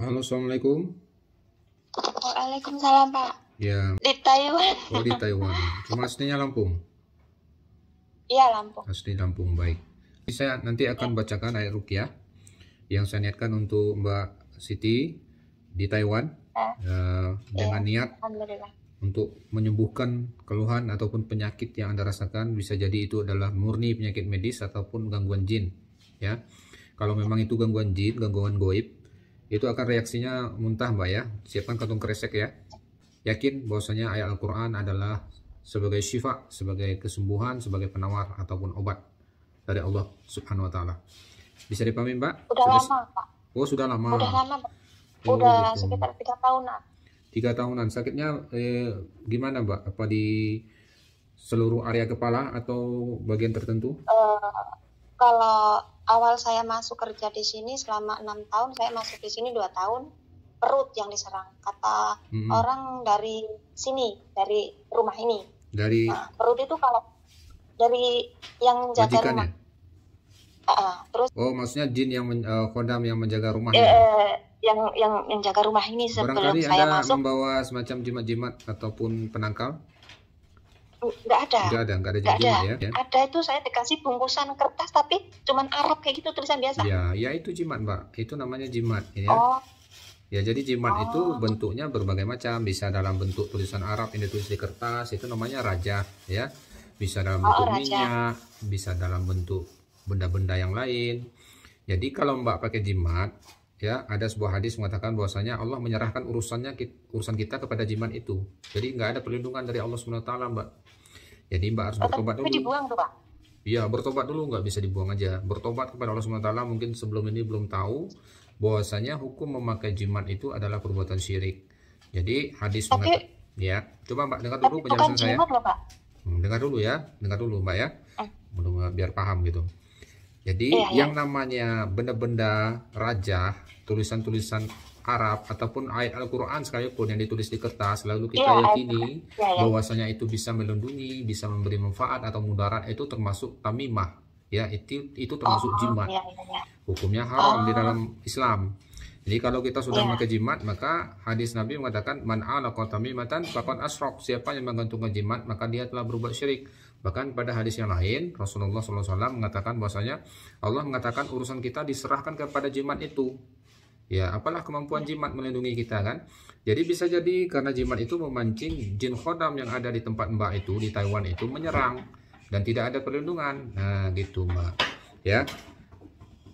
Halo, assalamualaikum. Waalaikumsalam Pak. Ya. Di Taiwan. Oh di Taiwan. Cuma aslinya Lampung. Iya Lampung. Asli Lampung baik. Saya nanti akan bacakan ayat rukyah yang saya niatkan untuk Mbak Siti di Taiwan ya. uh, dengan ya. niat untuk menyembuhkan keluhan ataupun penyakit yang Anda rasakan bisa jadi itu adalah murni penyakit medis ataupun gangguan jin ya. Kalau memang itu gangguan jin, gangguan goib, itu akan reaksinya muntah mbak ya siapkan kantung kresek ya yakin bahwasanya ayat Al-Quran adalah sebagai syifa sebagai kesembuhan sebagai penawar ataupun obat dari Allah subhanahu wa ta'ala bisa dipahami mbak? Sudah, sudah lama pak oh sudah lama sudah lama pak oh, gitu. sekitar tiga tahunan tiga tahunan sakitnya eh, gimana mbak? apa di seluruh area kepala atau bagian tertentu? Uh, kalau awal saya masuk kerja di sini selama enam tahun saya masuk di sini dua tahun perut yang diserang kata hmm. orang dari sini dari rumah ini dari nah, perut itu kalau dari yang jaga rumah ya? uh, terus oh maksudnya jin yang men, uh, eh, kodam yang menjaga rumah eh, ya? eh Yang yang yang menjaga rumah ini sebelum Barangkali saya anda masuk membawa semacam jimat-jimat ataupun penangkal nggak ada nggak ada nggak ada nggak ada ya, ada itu saya dikasih bungkusan kertas tapi cuman Arab kayak gitu tulisan biasa ya ya itu jimat mbak itu namanya jimat ya oh. Ya, jadi jimat oh. itu bentuknya berbagai macam. Bisa dalam bentuk tulisan Arab ini tulis di kertas, itu namanya raja, ya. Bisa dalam oh, bentuk oh, minyak, bisa dalam bentuk benda-benda yang lain. Jadi kalau Mbak pakai jimat, ya ada sebuah hadis mengatakan bahwasanya Allah menyerahkan urusannya urusan kita kepada jimat itu. Jadi nggak ada perlindungan dari Allah SWT. Mbak. Jadi Mbak harus bertobat dulu. Ya Iya, bertobat dulu nggak bisa dibuang aja. Bertobat kepada Allah SWT mungkin sebelum ini belum tahu bahwasanya hukum memakai jimat itu adalah perbuatan syirik. Jadi hadis Tapi, mengatakan ya. Coba Mbak dengar dulu penjelasan saya. Loh, Pak. Hmm, dengar dulu ya, dengar dulu Mbak ya. Eh. eh biar paham gitu. Jadi ya, yang ya. namanya benda-benda raja, tulisan-tulisan Arab ataupun ayat Al-Quran sekalipun yang ditulis di kertas, lalu kita iya, yakini ya, ya. bahwasanya itu bisa melindungi, bisa memberi manfaat atau mudarat itu termasuk tamimah, ya itu itu termasuk oh, jimat. Ya, ya. Hukumnya haram oh. di dalam Islam. Jadi kalau kita sudah yeah. memakai jimat, maka hadis Nabi mengatakan man ala tamimatan faqad Siapa yang menggantungkan jimat, maka dia telah berbuat syirik. Bahkan pada hadis yang lain Rasulullah SAW mengatakan bahwasanya Allah mengatakan urusan kita diserahkan kepada jimat itu. Ya, apalah kemampuan jimat melindungi kita kan? Jadi bisa jadi karena jimat itu memancing jin khodam yang ada di tempat Mbak itu di Taiwan itu menyerang dan tidak ada perlindungan. Nah, gitu Mbak. Ya.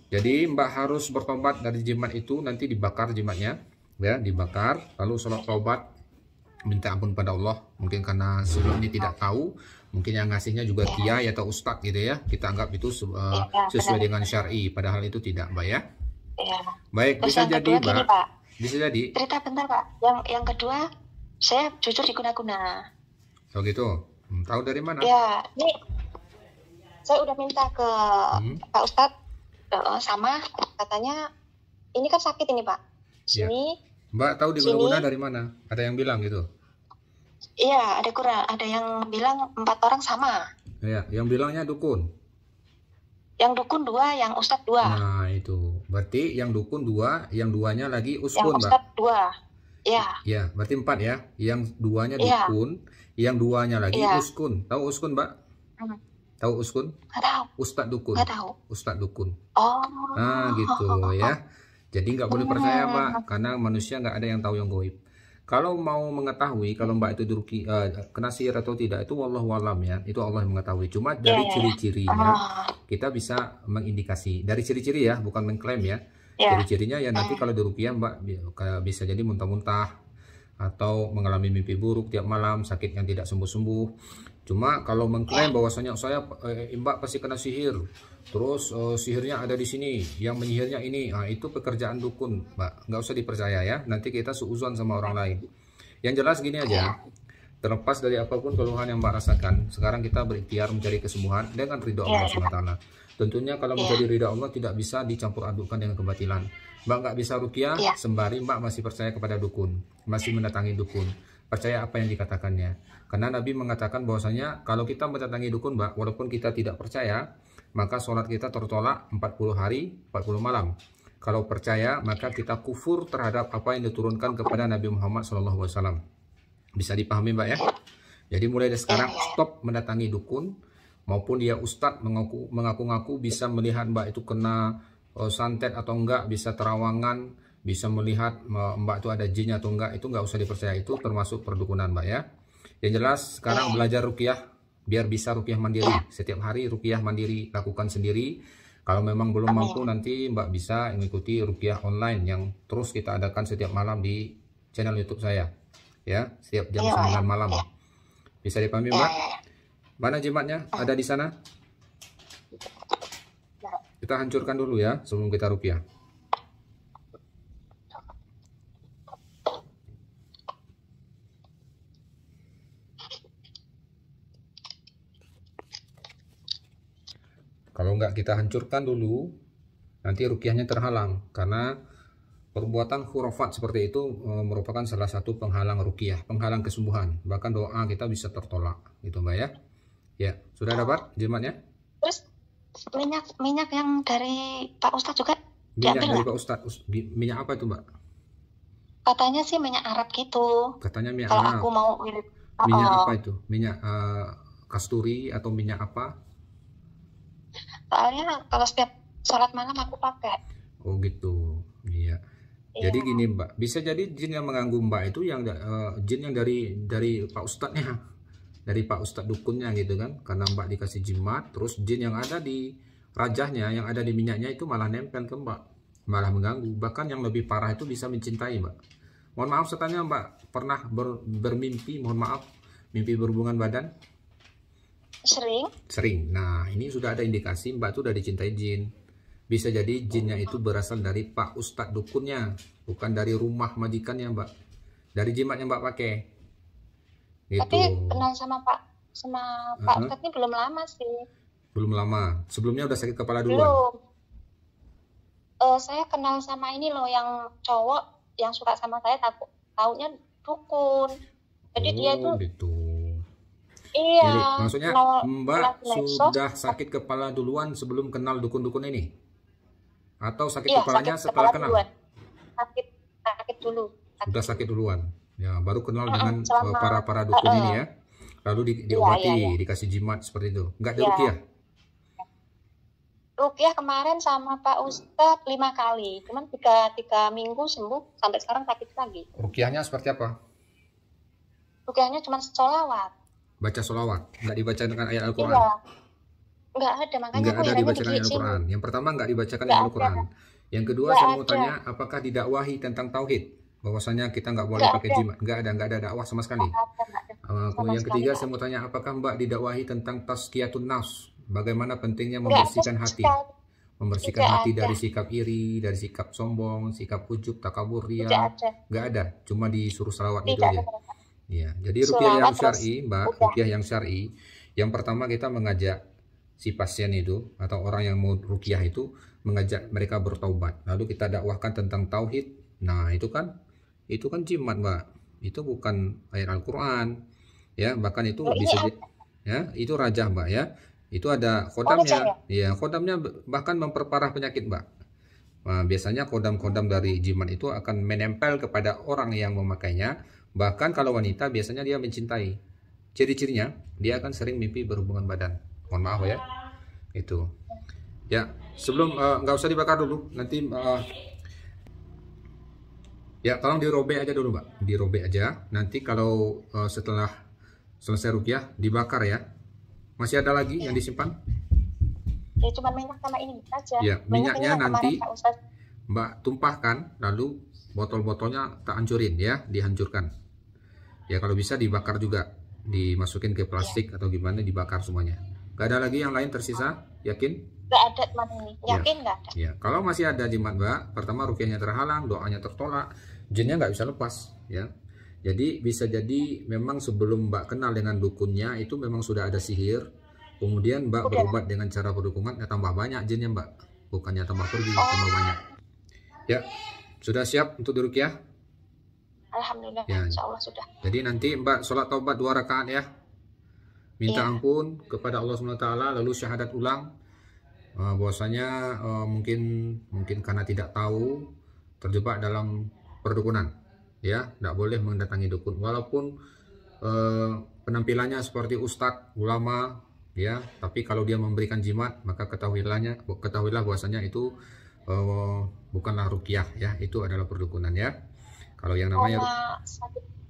Jadi Mbak harus bertobat dari jimat itu nanti dibakar jimatnya ya dibakar lalu sholat taubat minta ampun pada Allah mungkin karena sebelumnya tidak tahu mungkin yang ngasihnya juga ya. kiai atau ustadz gitu ya kita anggap itu uh, ya, sesuai benar. dengan syari padahal itu tidak mbak ya, ya. baik Terus bisa jadi mbak gini, pak. bisa jadi cerita bentar pak yang yang kedua saya jujur diguna-guna oh gitu hmm, tahu dari mana ya ini saya udah minta ke hmm. pak ustadz sama katanya ini kan sakit ini pak iya. sini ya. mbak tahu diguna-guna dari mana ada yang bilang gitu Iya, ada kurang. Ada yang bilang empat orang sama. Iya, yang bilangnya dukun. Yang dukun dua, yang Ustad dua. Nah itu, berarti yang dukun dua, yang duanya lagi uskun, yang Ustad mbak. dua. Ya. Iya, berarti empat ya. Yang duanya ya. dukun, yang duanya lagi ya. uskun. Tahu uskun, mbak? Hmm. Tahu uskun? Nggak tahu. Ustadz dukun. Nggak tahu. Ustadz dukun. Oh. Nah gitu ya. Jadi nggak boleh iya. percaya, Pak, karena manusia nggak ada yang tahu yang goib. Kalau mau mengetahui kalau Mbak itu diruki uh, eh, kena sihir atau tidak itu wallahu alam ya. Itu Allah yang mengetahui. Cuma iya, dari yeah, ciri-cirinya ah. kita bisa mengindikasi. Dari ciri-ciri ya, bukan mengklaim ya. Yeah. Ciri-cirinya ya nanti iya. kalau dirukiah ya, Mbak bisa jadi muntah-muntah atau mengalami mimpi buruk tiap malam, sakit yang tidak sembuh-sembuh Cuma kalau mengklaim bahwasanya saya eh, imbak pasti kena sihir, terus eh, sihirnya ada di sini, yang menyihirnya ini, nah, itu pekerjaan dukun, mbak, nggak usah dipercaya ya. Nanti kita seuzon sama orang lain. Yang jelas gini aja, terlepas dari apapun keluhan yang mbak rasakan, sekarang kita berikhtiar mencari kesembuhan dengan ridho Allah iya. swt. Tentunya kalau iya. menjadi ridho Allah tidak bisa dicampur adukkan dengan kebatilan. Mbak nggak bisa rukiah, iya. sembari mbak masih percaya kepada dukun, masih mendatangi dukun percaya apa yang dikatakannya. Karena Nabi mengatakan bahwasanya kalau kita mendatangi dukun, Mbak, walaupun kita tidak percaya, maka sholat kita tertolak 40 hari, 40 malam. Kalau percaya, maka kita kufur terhadap apa yang diturunkan kepada Nabi Muhammad SAW. Bisa dipahami, Mbak ya? Jadi mulai dari sekarang iya, iya, iya. stop mendatangi dukun maupun dia Ustad mengaku-ngaku bisa melihat Mbak itu kena eh, santet atau enggak, bisa terawangan, bisa melihat mbak itu ada jinnya atau enggak itu enggak usah dipercaya itu termasuk perdukunan mbak ya yang jelas sekarang belajar rukiah biar bisa rukiah mandiri setiap hari rukiah mandiri lakukan sendiri kalau memang belum mampu nanti mbak bisa mengikuti rukiah online yang terus kita adakan setiap malam di channel youtube saya ya setiap jam 9 iya, iya. malam bisa dipahami mbak iya, mana jimatnya ada di sana kita hancurkan dulu ya sebelum kita rupiah. nggak kita hancurkan dulu, nanti rukiahnya terhalang karena perbuatan khurafat seperti itu e, merupakan salah satu penghalang rukiah, penghalang kesembuhan. Bahkan doa kita bisa tertolak, gitu Mbak ya. Ya, sudah dapat jimatnya? Terus minyak minyak yang dari Pak Ustadz juga minyak dari Pak Ustadz, minyak apa itu Mbak? Katanya sih minyak Arab gitu. Katanya minyak Kalau Arab. aku mau minyak oh. apa itu? Minyak uh, kasturi atau minyak apa? soalnya kalau setiap sholat malam aku pakai oh gitu iya. iya jadi gini mbak, bisa jadi jin yang mengganggu mbak itu yang uh, jin yang dari dari pak ustadznya, dari pak ustadz dukunnya gitu kan, karena mbak dikasih jimat, terus jin yang ada di rajahnya, yang ada di minyaknya itu malah nempel ke mbak, malah mengganggu, bahkan yang lebih parah itu bisa mencintai mbak. Mohon maaf saya tanya mbak, pernah ber, bermimpi, mohon maaf, mimpi berhubungan badan? Sering. Sering. Nah, ini sudah ada indikasi Mbak tuh udah dicintai jin. Bisa jadi jinnya itu berasal dari Pak Ustadz dukunnya, bukan dari rumah majikannya Mbak. Dari jimatnya Mbak pakai. Gitu. Tapi kenal sama Pak sama Pak uh -huh. Ustadz ini belum lama sih. Belum lama. Sebelumnya udah sakit kepala dulu Belum. Uh, saya kenal sama ini loh yang cowok yang suka sama saya takut taunya dukun. Jadi oh, dia itu. gitu. Iya. Jadi, maksudnya Mbak sudah sakit kepala duluan sebelum kenal dukun-dukun ini? Atau sakit iya, kepalanya sakit setelah kepala kenal? Sakit sakit dulu. Sakit. Sudah sakit duluan. Ya, baru kenal dengan para eh, para eh, dukun uh, ini eh. ya. Lalu di, iya, diobati, iya, iya. dikasih jimat seperti itu. Enggak ada iya. rukiah. Rukiah kemarin sama Pak Ustadz lima kali, cuman tiga, tiga minggu sembuh sampai sekarang sakit lagi. Rukiahnya seperti apa? Rukiahnya cuma sholawat baca sholawat nggak dibaca dengan ayat Al-Quran iya. nggak ada makanya nggak ada dibacakan ayat Al-Quran yang pertama nggak dibacakan ayat Al-Quran yang kedua nggak saya mau ada. tanya apakah didakwahi tentang tauhid bahwasanya kita nggak boleh nggak pakai ada. jimat nggak ada nggak ada dakwah sama sekali nggak ada, nggak ada. Ah, sama yang ketiga sekali. saya mau tanya apakah mbak didakwahi tentang taskiyatun nafs bagaimana pentingnya membersihkan hati membersihkan Tidak hati ada. dari sikap iri, dari sikap sombong, sikap ujub, takabur, ria, nggak ada. Cuma disuruh salawat itu aja. Ada. Ya, jadi rupiah yang syar'i, Mbak, rupiah yang syar'i, yang pertama kita mengajak si pasien itu atau orang yang mau rukiah itu mengajak mereka bertaubat. Lalu kita dakwahkan tentang tauhid. Nah, itu kan itu kan jimat, Mbak. Itu bukan ayat Al-Qur'an. Ya, bahkan itu oh, bisa iya. ya, itu rajah, Mbak, ya. Itu ada kodamnya. ya. kodamnya bahkan memperparah penyakit, Mbak. Nah, biasanya kodam-kodam dari jimat itu akan menempel kepada orang yang memakainya Bahkan kalau wanita biasanya dia mencintai. Ciri-cirinya dia akan sering mimpi berhubungan badan. Mohon maaf ya. Itu. Ya, sebelum eh, nggak uh, usah dibakar dulu. Nanti uh, ya tolong dirobek aja dulu, Mbak. Dirobek aja. Nanti kalau uh, setelah selesai rukyah dibakar ya. Masih ada lagi yang disimpan? Ya cuma minyak sama ini aja. Ya, minyak minyaknya nanti Mbak tumpahkan lalu botol-botolnya tak hancurin ya, dihancurkan ya kalau bisa dibakar juga dimasukin ke plastik ya. atau gimana dibakar semuanya Gak ada lagi yang lain tersisa yakin Gak ada teman ini ya. yakin ya. gak ada ya kalau masih ada jimat mbak pertama rukiahnya terhalang doanya tertolak jinnya gak bisa lepas ya jadi bisa jadi memang sebelum mbak kenal dengan dukunnya itu memang sudah ada sihir kemudian mbak Udah. berobat dengan cara berdukungan, ya tambah banyak jinnya mbak bukannya tambah pergi oh. tambah banyak ya sudah siap untuk rukiah? Alhamdulillah ya. Insya Allah sudah jadi nanti Mbak sholat taubat dua rakaat ya minta ya. ampun kepada Allah SWT lalu syahadat ulang uh, bahwasanya uh, mungkin mungkin karena tidak tahu terjebak dalam perdukunan ya tidak boleh mendatangi dukun walaupun uh, penampilannya seperti ustadz ulama ya tapi kalau dia memberikan jimat maka ketahuilahnya ketahuilah bahwasanya itu uh, bukanlah rukyah ya itu adalah perdukunan ya kalau yang namanya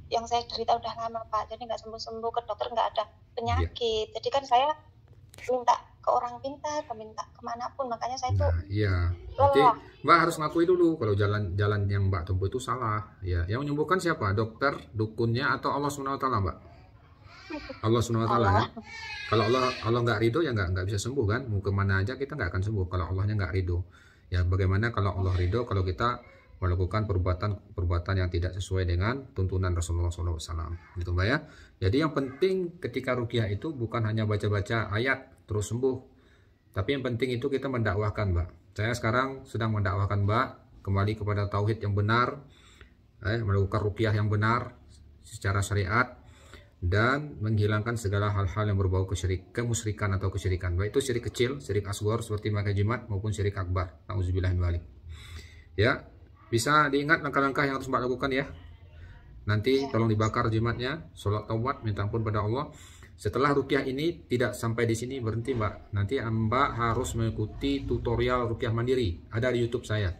yang saya derita udah lama Pak, jadi nggak sembuh-sembuh ke dokter nggak ada penyakit. ya. Jadi kan saya minta ke orang pintar, minta kemanapun, makanya saya nah, Iya. Oke, Mbak harus ngakui dulu kalau jalan jalan yang Mbak tempuh itu salah. Ya, yang menyembuhkan siapa? Dokter, dukunnya atau Allah swt Mbak? Allah swt ya. Kalau Allah Allah nggak ridho ya nggak nggak bisa sembuh kan? Mau kemana aja kita nggak akan sembuh kalau Allahnya nggak ridho. Ya bagaimana kalau Allah ridho kalau kita melakukan perbuatan-perbuatan yang tidak sesuai dengan tuntunan Rasulullah SAW. Gitu mbak ya. Jadi yang penting ketika rukyah itu bukan hanya baca-baca ayat terus sembuh, tapi yang penting itu kita mendakwahkan mbak. Saya sekarang sedang mendakwahkan mbak kembali kepada tauhid yang benar, eh, melakukan rukiah yang benar secara syariat dan menghilangkan segala hal-hal yang berbau kesyirik, kemusyrikan atau kesyirikan baik itu syirik kecil, syirik asgor seperti makai jimat maupun syirik akbar. Nauzubillah Ya, bisa diingat langkah-langkah yang harus Mbak lakukan ya. Nanti iya. tolong dibakar jimatnya, sholat taubat, minta ampun pada Allah. Setelah rukyah ini tidak sampai di sini berhenti Mbak. Nanti Mbak harus mengikuti tutorial rukyah mandiri. Ada di YouTube saya.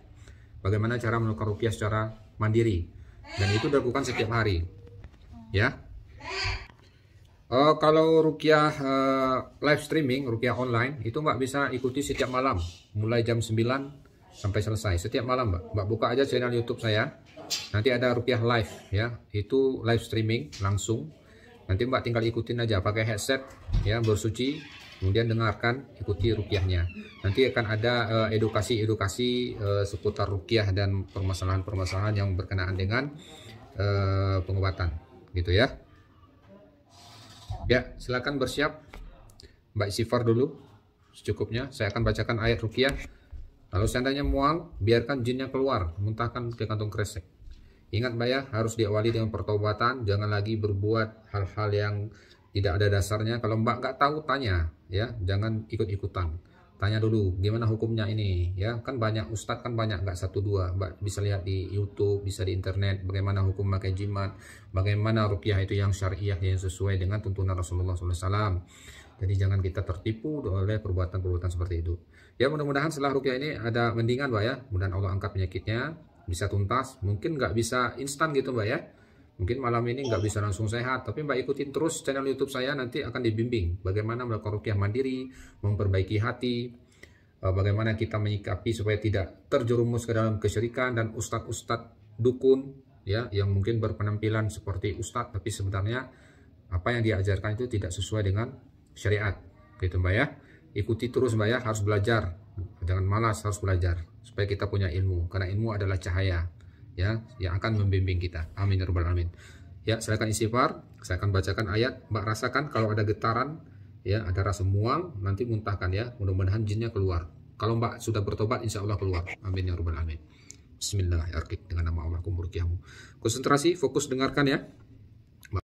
Bagaimana cara menukar rukyah secara mandiri. Dan itu dilakukan setiap hari. Ya. Uh, kalau rukyah uh, live streaming, rukyah online, itu Mbak bisa ikuti setiap malam. Mulai jam 9 sampai selesai setiap malam mbak mbak buka aja channel YouTube saya nanti ada rupiah live ya itu live streaming langsung nanti mbak tinggal ikutin aja pakai headset ya bersuci kemudian dengarkan ikuti rupiahnya nanti akan ada eh, edukasi-edukasi uh, uh, seputar rupiah dan permasalahan-permasalahan yang berkenaan dengan uh, pengobatan gitu ya ya silakan bersiap Mbak Sifar dulu secukupnya saya akan bacakan ayat rupiah kalau seandainya mual, biarkan jinnya keluar, muntahkan ke kantong kresek. Ingat Mbak ya harus diawali dengan pertobatan, jangan lagi berbuat hal-hal yang tidak ada dasarnya. Kalau mbak nggak tahu, tanya, ya, jangan ikut-ikutan. Tanya dulu, gimana hukumnya ini, ya, kan banyak ustadz kan banyak nggak satu dua, mbak bisa lihat di YouTube, bisa di internet, bagaimana hukum pakai jimat, bagaimana rupiah itu yang syariah yang sesuai dengan tuntunan Rasulullah SAW. Jadi jangan kita tertipu oleh perbuatan-perbuatan seperti itu. Ya mudah-mudahan setelah rukyah ini ada mendingan Mbak ya. Mudah-mudahan Allah angkat penyakitnya. Bisa tuntas. Mungkin nggak bisa instan gitu Mbak ya. Mungkin malam ini nggak bisa langsung sehat, tapi Mbak ikutin terus channel YouTube saya nanti akan dibimbing bagaimana melakukan rukyah mandiri, memperbaiki hati, eh, bagaimana kita menyikapi supaya tidak terjerumus ke dalam kesyirikan dan ustad-ustad dukun ya yang mungkin berpenampilan seperti ustad. tapi sebenarnya apa yang diajarkan itu tidak sesuai dengan syariat gitu Mbak ya ikuti terus Mbak ya, harus belajar. Jangan malas, harus belajar supaya kita punya ilmu karena ilmu adalah cahaya ya yang akan membimbing kita. Amin ya rabbal alamin. Ya, silakan istighfar, saya akan bacakan ayat, Mbak rasakan kalau ada getaran ya, ada rasa mual, nanti muntahkan ya. Mudah-mudahan jinnya keluar. Kalau Mbak sudah bertobat insya Allah keluar. Amin ya rabbal alamin. Bismillahirrahmanirrahim. Dengan nama Allah kumurkiamu. Konsentrasi, fokus dengarkan ya.